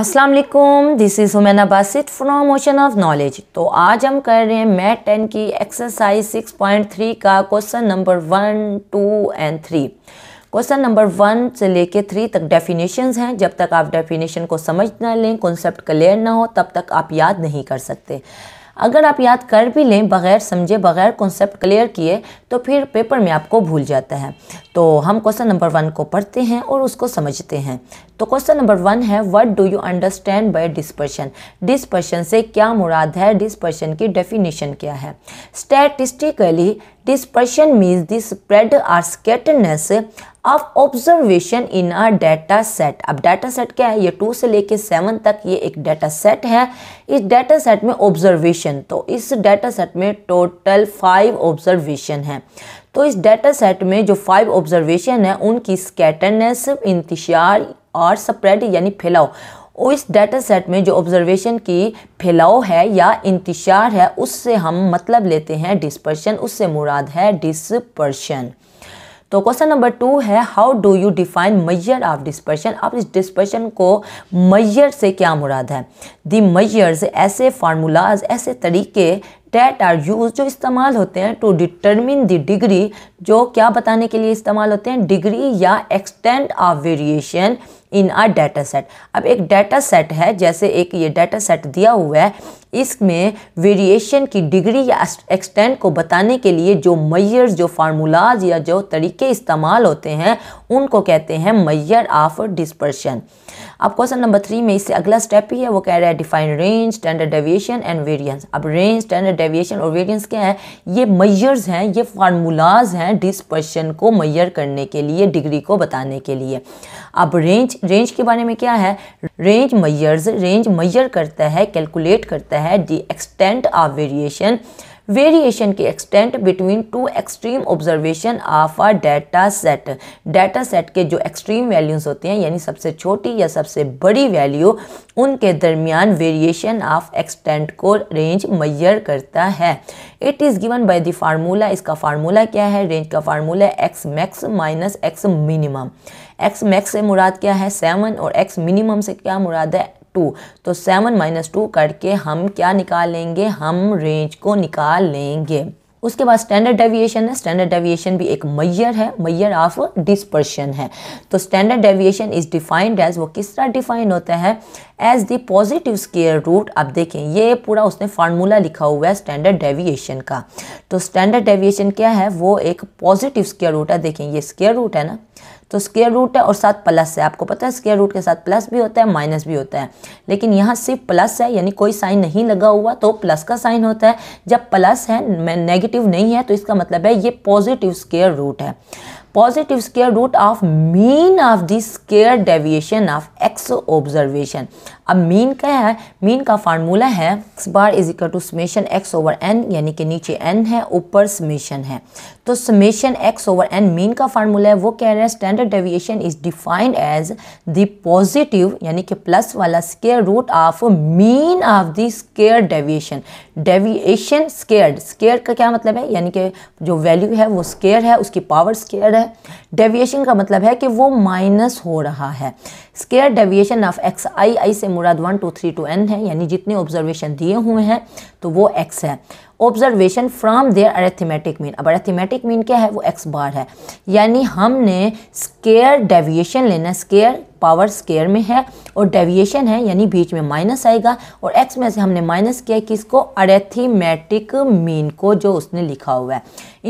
अस्सलाम वालेकुम this is Humaina Basit from Motion of Knowledge तो आज हम कर रहे हैं मैथ टेन की एक्सरसाइज सिक्स पॉइंट थ्री का question number one two and three question number one से लेके थ्री तक डेफिनेशंस हैं जब तक आप डेफिनेशन को समझ ना लें कॉन्सेप्ट क्लियर ना हो तब तक आप याद नहीं कर सकते अगर आप याद कर भी लें बगैर समझे बगैर कॉन्सेप्ट क्लियर किए तो फिर पेपर में आपको भूल जाता है तो हम क्वेश्चन नंबर वन को पढ़ते हैं और उसको समझते हैं तो क्वेश्चन नंबर वन है what do you understand by dispersion dispersion से क्या मुराद है डिस्पर्शन की डेफिनेशन क्या है statistically Dispersion means the spread or scatteredness of observation in a data set अब डाटा सेट क्या है ये टू से लेके सेवन तक ये एक डाटा सेट है इस डाटा सेट में ऑब्जर्वेशन तो इस डाटा सेट में टोटल फाइव ऑब्जर्वेशन है तो इस डाटा सेट में जो फाइव ऑब्जर्वेशन है उनकी स्कैटरनेस इंतशार और स्प्रेड यानी फैलाओ और इस डाटा सेट में जो ऑब्जर्वेशन की फैलाव है या इंतशार है उससे हम मतलब लेते हैं डिस्पर्शन उससे मुराद है डिस्पर्शन तो क्वेश्चन नंबर टू है how do you define measure of dispersion आप इस डिस्पर्शन को मैयर से क्या मुराद है दी मैयर्स ऐसे फार्मूलाज ऐसे तरीके डेट आर यूज जो इस्तेमाल होते हैं टू डिटर्मिन द डिग्री जो क्या बताने के लिए इस्तेमाल होते हैं डिग्री या extent of variation in a data set अब एक डाटा सेट है जैसे एक ये डाटा सेट दिया हुआ है इसमें वेरिएशन की डिग्री या एक्सटेंट को बताने के लिए जो मैयर्स जो फार्मूलाज या जो तरीके इस्तेमाल होते हैं उनको कहते हैं मैयर ऑफ डिस्पर्शन अब क्वेश्चन नंबर थ्री में इससे अगला स्टेप ही है वो कह रहा है define range standard deviation and variance अब रेंज स्टैंडर्ड डेविएशन और वेरियंस क्या है ये मैयर्स हैं ये फार्मूलाज हैं डिस्पर्शन को मैयर करने के लिए डिग्री को बताने के लिए अब रेंज रेंज के बारे में क्या है रेंज मैयर्स रेंज मैयर करता है कैलकुलेट करता है the extent of variation variation की extent between two extreme observation of a data set data set के जो एक्सट्रीम वैल्यूज़ होते हैं यानी सबसे छोटी या सबसे बड़ी वैल्यू उनके दरमियान वेरिएशन ऑफ एक्सटेंट को रेंज मैयर करता है it is given by the formula इसका फार्मूला क्या है रेंज का formula X max minus X minimum X max से मुराद क्या है सेवन और एक्स मिनिमम से क्या मुराद है टू तो सेवन माइनस टू करके हम क्या निकाल लेंगे हम रेंज को निकाल लेंगे उसके बाद स्टैंडर्ड डेविएशन है स्टैंडर्ड डेविएशन भी एक मैयर है मैयर ऑफ डिस्पर्शन है तो standard deviation is defined as वो किस तरह डिफाइन होता है as the positive square root आप देखें ये पूरा उसने फार्मूला लिखा हुआ है स्टैंडर्ड डेविएशन का तो स्टैंडर्ड डेविएशन क्या है वो एक पॉजिटिव स्केयर रूट है देखें ये स्केयर रूट है ना तो स्केयर रूट है और साथ प्लस है आपको पता है स्केयर रूट के साथ प्लस भी होता है माइनस भी होता है लेकिन यहाँ सिर्फ प्लस है यानी कोई साइन नहीं लगा हुआ तो प्लस का साइन होता है जब प्लस है नेगेटिव नहीं है तो इसका मतलब है ये पॉजिटिव स्केयर रूट है positive square root of mean of the square deviation of X observation अब मीन क्या है मीन का फार्मूला है X bar is equal to summation X over N यानी कि नीचे एन है ऊपर समेशन है तो summation X over N mean का फार्मूला है वो कह रहे हैं standard deviation is defined as the positive यानी कि प्लस वाला square root of mean of the square deviation deviation square square का क्या मतलब है यानी कि जो वैल्यू है वो स्केयर है उसकी पावर स्केयर है है डेविएशन का मतलब है कि वो माइनस हो रहा है square deviation of X I I से मुराद one two three to N है यानी जितने ऑब्जर्वेशन दिए हुए हैं तो वो एक्स है observation from their arithmetic mean अब अरेथीमेटिक मीन क्या है वो एक्स बार है यानी हमने स्केयर डेविएशन लेना स्केयर पावर स्केयर में है और डेविएशन है यानी बीच में माइनस आएगा और एक्स में से हमने माइनस किया किसको अरेथीमेटिक मीन को जो उसने लिखा हुआ है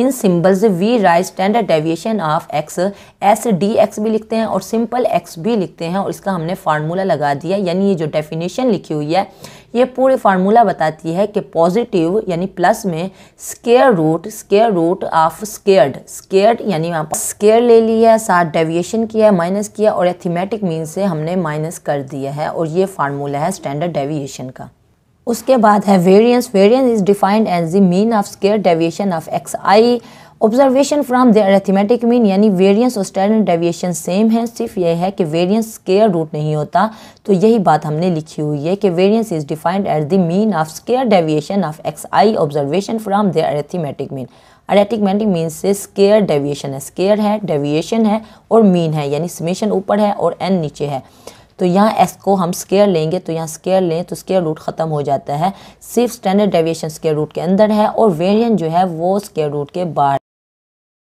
in symbols we write standard deviation of X S D X भी लिखते हैं और सिंपल एक्स भी लिखते हैं और इसका हमने फार्मूला लगा दिया यानी ये जो डेफिनेशन लिखी हुई है ये पूरी फार्मूला बताती है कि पॉजिटिव यानी प्लस में square root square root of squared squared यानी वहाँ पर स्केयर ले लिया है साथ डेविएशन किया है माइनस किया और एथीमेटिक मीन से हमने माइनस कर दिया है और ये फार्मूला है स्टैंडर्ड डेविएशन का उसके बाद है variance variance is defined as the mean of square deviation of X I observation from the arithmetic mean यानी वेरियंस और स्टैंडर्ड डेविएशन सेम है सिर्फ यह है कि वेरियंस स्केयर रूट नहीं होता तो यही बात हमने लिखी हुई है कि variance is defined at the mean of square deviation of X I observation from the arithmetic mean arithmetic mean से स्केयर डेविएशन है स्केयर है डेविएशन है और मीन है यानी समेशन ऊपर है और एन नीचे है तो यहाँ एस को हम स्केयर लेंगे तो यहाँ स्केयर लें तो स्केयर रूट ख़त्म हो जाता है सिर्फ स्टैंडर्ड डेविएशन स्केयर रूट के अंदर है और वेरियन जो है वो स्केयर रूट के बाहर